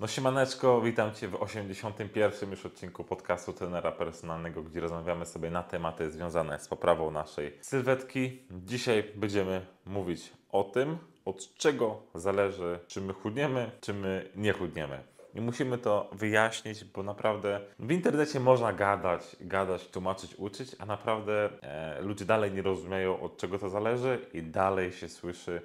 No siemaneczko, witam Cię w 81. już odcinku podcastu Trenera Personalnego, gdzie rozmawiamy sobie na tematy związane z poprawą naszej sylwetki. Dzisiaj będziemy mówić o tym, od czego zależy, czy my chudniemy, czy my nie chudniemy. I musimy to wyjaśnić, bo naprawdę w internecie można gadać, gadać, tłumaczyć, uczyć, a naprawdę e, ludzie dalej nie rozumieją, od czego to zależy i dalej się słyszy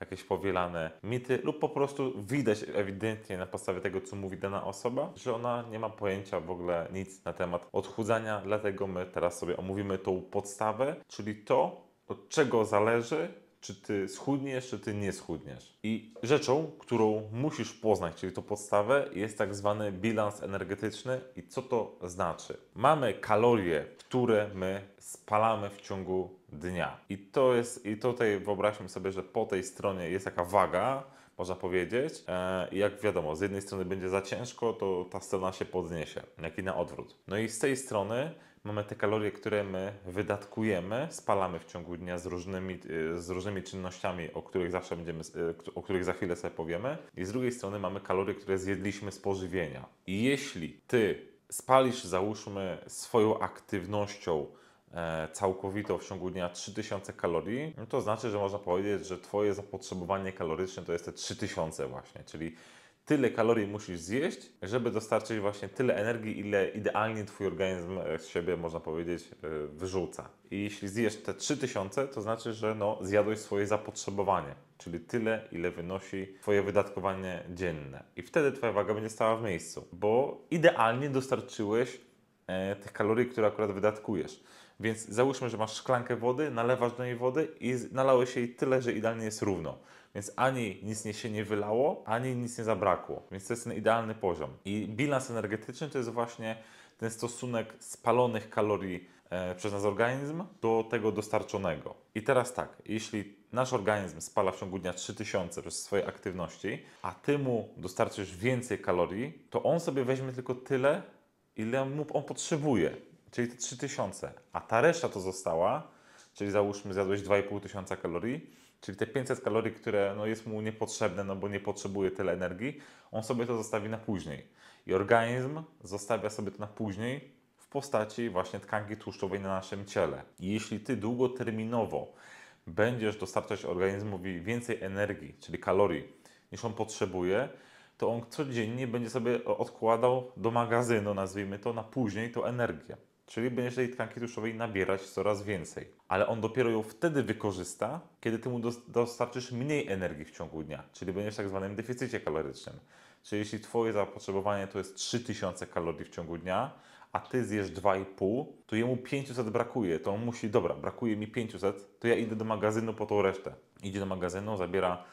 jakieś powielane mity lub po prostu widać ewidentnie na podstawie tego, co mówi dana osoba, że ona nie ma pojęcia w ogóle nic na temat odchudzania, dlatego my teraz sobie omówimy tą podstawę, czyli to, od czego zależy, czy ty schudniesz, czy ty nie schudniesz. I rzeczą, którą musisz poznać, czyli tą podstawę, jest tak zwany bilans energetyczny. I co to znaczy? Mamy kalorie, które my spalamy w ciągu dnia. I to jest, i tutaj wyobraźmy sobie, że po tej stronie jest taka waga, można powiedzieć. E, I jak wiadomo, z jednej strony będzie za ciężko, to ta strona się podniesie, jak i na odwrót. No i z tej strony mamy te kalorie, które my wydatkujemy, spalamy w ciągu dnia z różnymi, e, z różnymi czynnościami, o których zawsze będziemy, e, o których za chwilę sobie powiemy. I z drugiej strony mamy kalorie, które zjedliśmy z pożywienia. I jeśli ty spalisz, załóżmy, swoją aktywnością E, całkowito w ciągu dnia 3000 kalorii, no to znaczy, że można powiedzieć, że Twoje zapotrzebowanie kaloryczne to jest te 3000 właśnie, czyli tyle kalorii musisz zjeść, żeby dostarczyć właśnie tyle energii, ile idealnie Twój organizm e, z siebie, można powiedzieć, e, wyrzuca. I jeśli zjesz te 3000, to znaczy, że no, zjadłeś swoje zapotrzebowanie, czyli tyle, ile wynosi Twoje wydatkowanie dzienne. I wtedy Twoja waga będzie stała w miejscu, bo idealnie dostarczyłeś tych kalorii, które akurat wydatkujesz. Więc załóżmy, że masz szklankę wody, nalewasz do niej wody i nalałeś jej tyle, że idealnie jest równo. Więc ani nic nie się nie wylało, ani nic nie zabrakło. Więc to jest ten idealny poziom. I bilans energetyczny to jest właśnie ten stosunek spalonych kalorii e, przez nasz organizm do tego dostarczonego. I teraz tak, jeśli nasz organizm spala w ciągu dnia 3000 przez swoje aktywności, a ty mu dostarczysz więcej kalorii, to on sobie weźmie tylko tyle, ile mu on potrzebuje czyli te 3000, a ta reszta to została, czyli załóżmy zjadłeś 2500 kalorii, czyli te 500 kalorii, które no, jest mu niepotrzebne, no bo nie potrzebuje tyle energii, on sobie to zostawi na później. I organizm zostawia sobie to na później w postaci właśnie tkanki tłuszczowej na naszym ciele. I jeśli ty długoterminowo będziesz dostarczać organizmowi więcej energii, czyli kalorii, niż on potrzebuje, to on codziennie będzie sobie odkładał do magazynu, nazwijmy to, na później tą energię. Czyli będziesz tej tkanki tuszowej nabierać coraz więcej. Ale on dopiero ją wtedy wykorzysta, kiedy ty mu dostarczysz mniej energii w ciągu dnia. Czyli będziesz w tak zwanym deficycie kalorycznym. Czyli jeśli twoje zapotrzebowanie to jest 3000 kalorii w ciągu dnia, a ty zjesz 2,5, to jemu 500 brakuje. To on musi, dobra, brakuje mi 500, to ja idę do magazynu po tą resztę. Idzie do magazynu, zabiera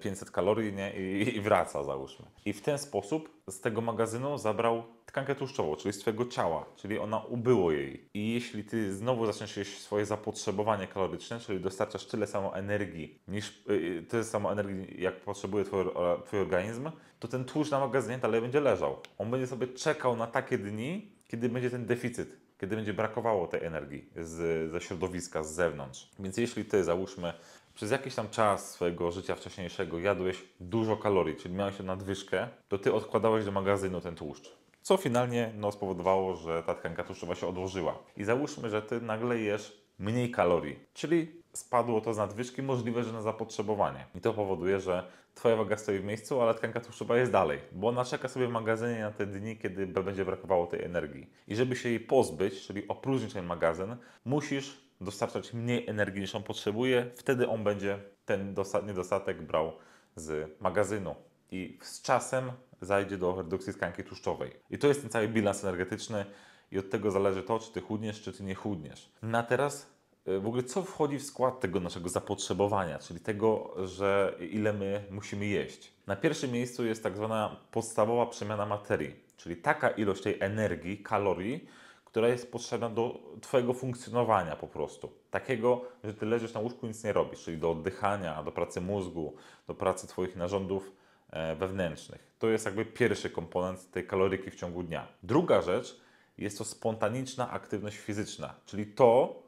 500 e, kalorii nie? I, wraca, załóżmy. I w ten sposób z tego magazynu zabrał tkankę tłuszczową, czyli z Twojego ciała, czyli ona ubyło jej. I jeśli Ty znowu zaczniesz jeść swoje zapotrzebowanie kaloryczne, czyli dostarczasz tyle samo energii, niż, yy, tyle samo energii, jak potrzebuje twój, twój organizm, to ten tłuszcz na magazynie dalej będzie leżał. On będzie sobie czekał na takie dni, kiedy będzie ten deficyt, kiedy będzie brakowało tej energii z, ze środowiska, z zewnątrz. Więc jeśli Ty, załóżmy, przez jakiś tam czas swojego życia wcześniejszego jadłeś dużo kalorii, czyli miałeś nadwyżkę, to ty odkładałeś do magazynu ten tłuszcz co finalnie no, spowodowało, że ta tkanka tłuszczowa się odłożyła. I załóżmy, że ty nagle jesz mniej kalorii, czyli spadło to z nadwyżki, możliwe, że na zapotrzebowanie. I to powoduje, że Twoja waga stoi w miejscu, ale tkanka tłuszczowa jest dalej, bo ona czeka sobie w magazynie na te dni, kiedy będzie brakowało tej energii. I żeby się jej pozbyć, czyli opróżnić ten magazyn, musisz dostarczać mniej energii niż on potrzebuje, wtedy on będzie ten niedostatek brał z magazynu i z czasem zajdzie do redukcji tkanki tłuszczowej. I to jest ten cały bilans energetyczny i od tego zależy to, czy ty chudniesz, czy ty nie chudniesz. Na teraz y, w ogóle co wchodzi w skład tego naszego zapotrzebowania, czyli tego, że ile my musimy jeść. Na pierwszym miejscu jest tak zwana podstawowa przemiana materii, czyli taka ilość tej energii, kalorii, która jest potrzebna do Twojego funkcjonowania po prostu. Takiego, że Ty leżysz na łóżku i nic nie robisz, czyli do oddychania, do pracy mózgu, do pracy Twoich narządów E, wewnętrznych. To jest jakby pierwszy komponent tej kaloryki w ciągu dnia. Druga rzecz jest to spontaniczna aktywność fizyczna, czyli to,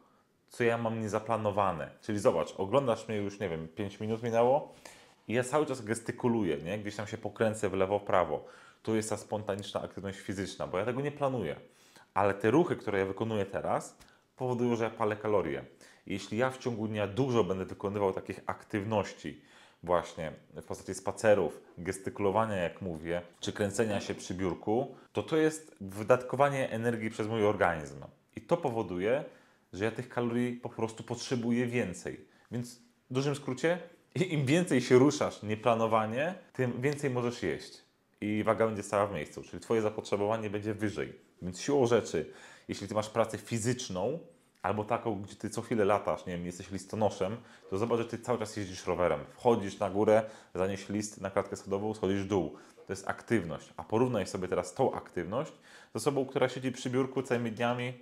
co ja mam niezaplanowane. Czyli zobacz, oglądasz mnie już, nie wiem, 5 minut minęło i ja cały czas gestykuluję, nie? gdzieś tam się pokręcę w lewo, prawo. To jest ta spontaniczna aktywność fizyczna, bo ja tego nie planuję. Ale te ruchy, które ja wykonuję teraz, powodują, że ja palę kalorie. jeśli ja w ciągu dnia dużo będę wykonywał takich aktywności, właśnie w postaci spacerów, gestykulowania, jak mówię, czy kręcenia się przy biurku, to to jest wydatkowanie energii przez mój organizm. I to powoduje, że ja tych kalorii po prostu potrzebuję więcej. Więc w dużym skrócie, im więcej się ruszasz nieplanowanie, tym więcej możesz jeść. I waga będzie stała w miejscu, czyli Twoje zapotrzebowanie będzie wyżej. Więc siłą rzeczy, jeśli Ty masz pracę fizyczną, albo taką, gdzie ty co chwilę latasz, nie wiem, jesteś listonoszem, to zobacz, że ty cały czas jeździsz rowerem. Wchodzisz na górę, zanieś list na klatkę schodową, schodzisz w dół. To jest aktywność. A porównaj sobie teraz tą aktywność z osobą, która siedzi przy biurku całymi dniami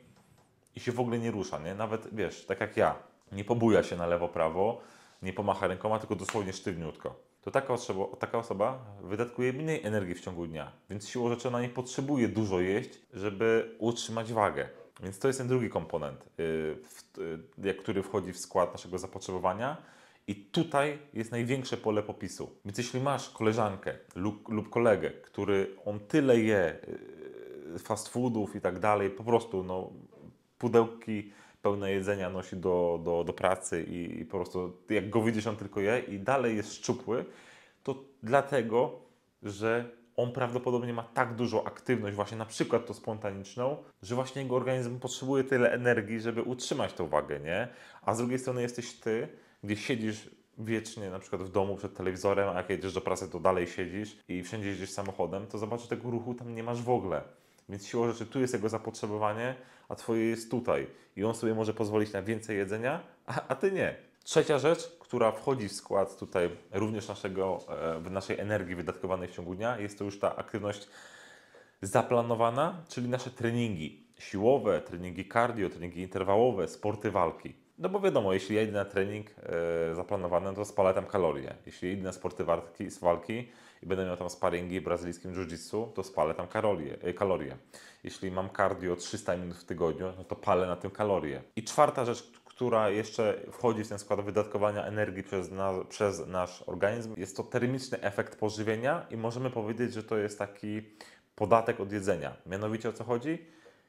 i się w ogóle nie rusza, nie? Nawet, wiesz, tak jak ja, nie pobuja się na lewo, prawo, nie pomacha rękoma, tylko dosłownie sztywniutko. To taka osoba, taka osoba wydatkuje mniej energii w ciągu dnia, więc siłą rzeczy ona nie potrzebuje dużo jeść, żeby utrzymać wagę. Więc to jest ten drugi komponent, y, y, który wchodzi w skład naszego zapotrzebowania. I tutaj jest największe pole popisu. Więc jeśli masz koleżankę lub, lub kolegę, który on tyle je y, fast foodów i tak dalej, po prostu no, pudełki pełne jedzenia nosi do, do, do pracy i, i po prostu jak go widzisz, on tylko je i dalej jest szczupły, to dlatego, że on prawdopodobnie ma tak dużą aktywność, właśnie na przykład to spontaniczną, że właśnie jego organizm potrzebuje tyle energii, żeby utrzymać tą wagę, nie? A z drugiej strony jesteś ty, gdzie siedzisz wiecznie na przykład w domu przed telewizorem, a jak jedziesz do pracy, to dalej siedzisz i wszędzie jedziesz samochodem, to zobacz, że tego ruchu tam nie masz w ogóle. Więc siłą rzeczy tu jest jego zapotrzebowanie, a twoje jest tutaj. I on sobie może pozwolić na więcej jedzenia, a, a ty nie. Trzecia rzecz, która wchodzi w skład tutaj również naszego, e, naszej energii wydatkowanej w ciągu dnia, jest to już ta aktywność zaplanowana, czyli nasze treningi siłowe, treningi cardio, treningi interwałowe, sporty walki. No bo wiadomo, jeśli ja idę na trening e, zaplanowany, no to spalę tam kalorie. Jeśli idę na sporty walki, walki i będę miał tam sparingi w brazylijskim jiu-jitsu, to spalę tam kalorie, e, kalorie. Jeśli mam cardio 300 minut w tygodniu, no to palę na tym kalorie. I czwarta rzecz, która jeszcze wchodzi w ten skład wydatkowania energii przez, na, przez nasz organizm. Jest to termiczny efekt pożywienia i możemy powiedzieć, że to jest taki podatek od jedzenia. Mianowicie o co chodzi?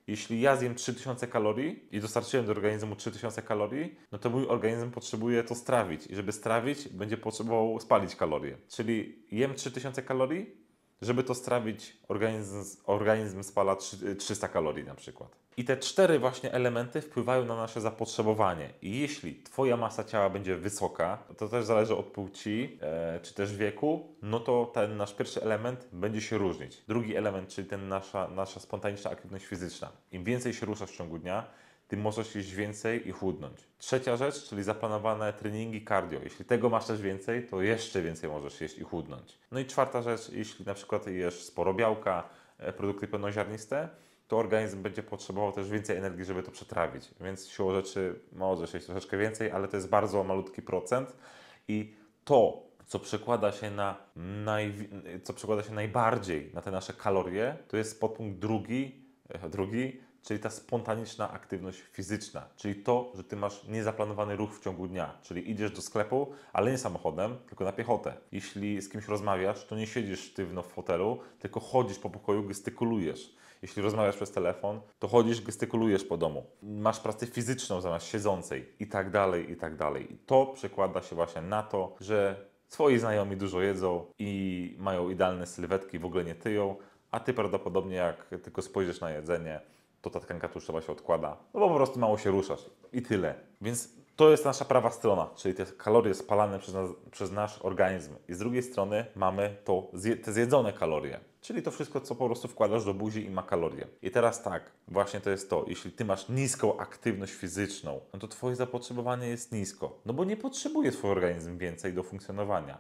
Jeśli ja zjem 3000 kalorii i dostarczyłem do organizmu 3000 kalorii, no to mój organizm potrzebuje to strawić. I żeby strawić, będzie potrzebował spalić kalorie. Czyli jem 3000 kalorii, żeby to strawić, organizm, organizm spala 300 kalorii na przykład. I te cztery właśnie elementy wpływają na nasze zapotrzebowanie. I jeśli Twoja masa ciała będzie wysoka, to też zależy od płci e, czy też wieku, no to ten nasz pierwszy element będzie się różnić. Drugi element, czyli ten nasza, nasza spontaniczna aktywność fizyczna. Im więcej się ruszasz w ciągu dnia, tym możesz jeść więcej i chudnąć. Trzecia rzecz, czyli zaplanowane treningi cardio. Jeśli tego masz też więcej, to jeszcze więcej możesz jeść i chudnąć. No i czwarta rzecz, jeśli na przykład jesz sporo białka, e, produkty pełnoziarniste, to organizm będzie potrzebował też więcej energii, żeby to przetrawić. Więc siłą rzeczy może się troszeczkę więcej, ale to jest bardzo malutki procent. I to, co przekłada się, na naj... co przekłada się najbardziej na te nasze kalorie, to jest podpunkt drugi, e, drugi, czyli ta spontaniczna aktywność fizyczna, czyli to, że ty masz niezaplanowany ruch w ciągu dnia, czyli idziesz do sklepu, ale nie samochodem, tylko na piechotę. Jeśli z kimś rozmawiasz, to nie siedzisz sztywno w fotelu, tylko chodzisz po pokoju, gestykulujesz jeśli rozmawiasz przez telefon, to chodzisz, gestykulujesz po domu, masz pracę fizyczną zamiast siedzącej i tak dalej, i tak dalej. I to przekłada się właśnie na to, że twoi znajomi dużo jedzą i mają idealne sylwetki, w ogóle nie tyją, a ty prawdopodobnie jak tylko spojrzysz na jedzenie, to ta tkanka tłuszczowa się odkłada, no bo po prostu mało się ruszasz i tyle. Więc to jest nasza prawa strona, czyli te kalorie spalane przez, nas, przez nasz organizm. I z drugiej strony mamy to, te zjedzone kalorie, czyli to wszystko, co po prostu wkładasz do buzi i ma kalorie. I teraz tak, właśnie to jest to, jeśli ty masz niską aktywność fizyczną, no to twoje zapotrzebowanie jest nisko, no bo nie potrzebuje twój organizm więcej do funkcjonowania.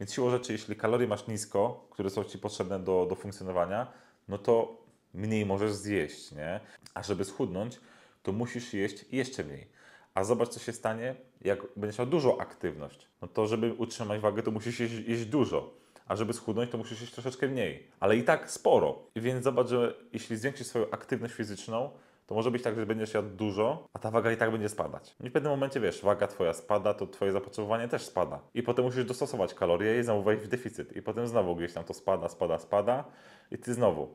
Więc siłą rzeczy, jeśli kalorie masz nisko, które są ci potrzebne do, do funkcjonowania, no to mniej możesz zjeść, nie? A żeby schudnąć, to musisz jeść jeszcze mniej. A zobacz, co się stanie, jak będziesz miał dużą aktywność. No to, żeby utrzymać wagę, to musisz jeść, jeść dużo a żeby schudnąć, to musisz jeść troszeczkę mniej, ale i tak sporo. Więc zobacz, że jeśli zwiększysz swoją aktywność fizyczną, to może być tak, że będziesz jadł dużo, a ta waga i tak będzie spadać. I w pewnym momencie wiesz, waga twoja spada, to twoje zapotrzebowanie też spada. I potem musisz dostosować kalorie i znowu wejść w deficyt. I potem znowu gdzieś tam to spada, spada, spada i ty znowu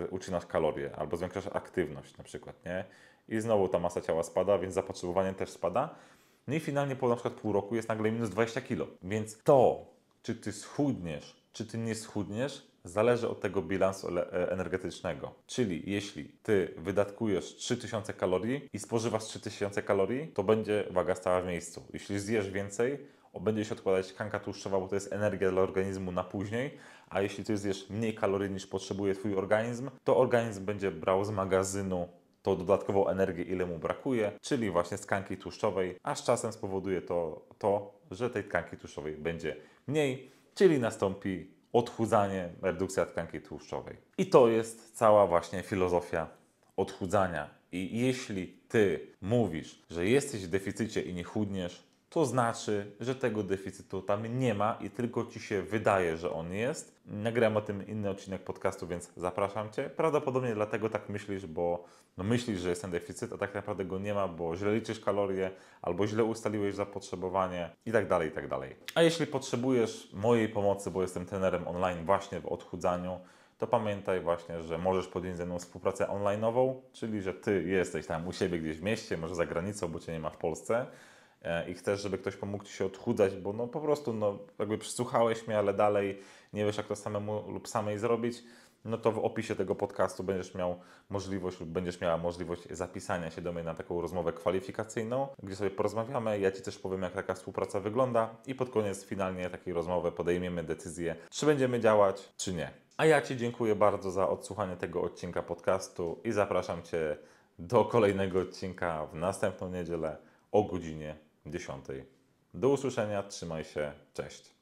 yy, ucinasz kalorie albo zwiększasz aktywność na przykład, nie? I znowu ta masa ciała spada, więc zapotrzebowanie też spada. No i finalnie po na przykład pół roku jest nagle minus 20 kilo. Więc to, czy ty schudniesz, czy ty nie schudniesz, zależy od tego bilansu e, energetycznego. Czyli jeśli ty wydatkujesz 3000 kalorii i spożywasz 3000 kalorii, to będzie waga stała w miejscu. Jeśli zjesz więcej, będzie się odkładać tkanka tłuszczowa, bo to jest energia dla organizmu na później, a jeśli ty zjesz mniej kalorii niż potrzebuje twój organizm, to organizm będzie brał z magazynu tą dodatkową energię, ile mu brakuje, czyli właśnie z tkanki tłuszczowej, a z czasem spowoduje to, to że tej tkanki tłuszczowej będzie mniej, czyli nastąpi odchudzanie, redukcja tkanki tłuszczowej. I to jest cała właśnie filozofia odchudzania. I jeśli ty mówisz, że jesteś w deficycie i nie chudniesz, to znaczy, że tego deficytu tam nie ma i tylko ci się wydaje, że on jest. Nagrałem o tym inny odcinek podcastu, więc zapraszam cię. Prawdopodobnie dlatego tak myślisz, bo no myślisz, że jest ten deficyt, a tak naprawdę go nie ma, bo źle liczysz kalorie, albo źle ustaliłeś zapotrzebowanie i tak dalej, i tak dalej. A jeśli potrzebujesz mojej pomocy, bo jestem trenerem online właśnie w odchudzaniu, to pamiętaj właśnie, że możesz podjąć ze mną współpracę online'ową, czyli że ty jesteś tam u siebie gdzieś w mieście, może za granicą, bo cię nie ma w Polsce E, i chcesz, żeby ktoś pomógł ci się odchudzać, bo no po prostu no, jakby przysłuchałeś mnie, ale dalej nie wiesz, jak to samemu lub samej zrobić, no to w opisie tego podcastu będziesz miał możliwość lub będziesz miała możliwość zapisania się do mnie na taką rozmowę kwalifikacyjną, gdzie sobie porozmawiamy. Ja Ci też powiem, jak taka współpraca wygląda i pod koniec finalnie takiej rozmowy podejmiemy decyzję, czy będziemy działać, czy nie. A ja Ci dziękuję bardzo za odsłuchanie tego odcinka podcastu i zapraszam Cię do kolejnego odcinka w następną niedzielę o godzinie 10. Do usłyszenia, trzymaj się, cześć.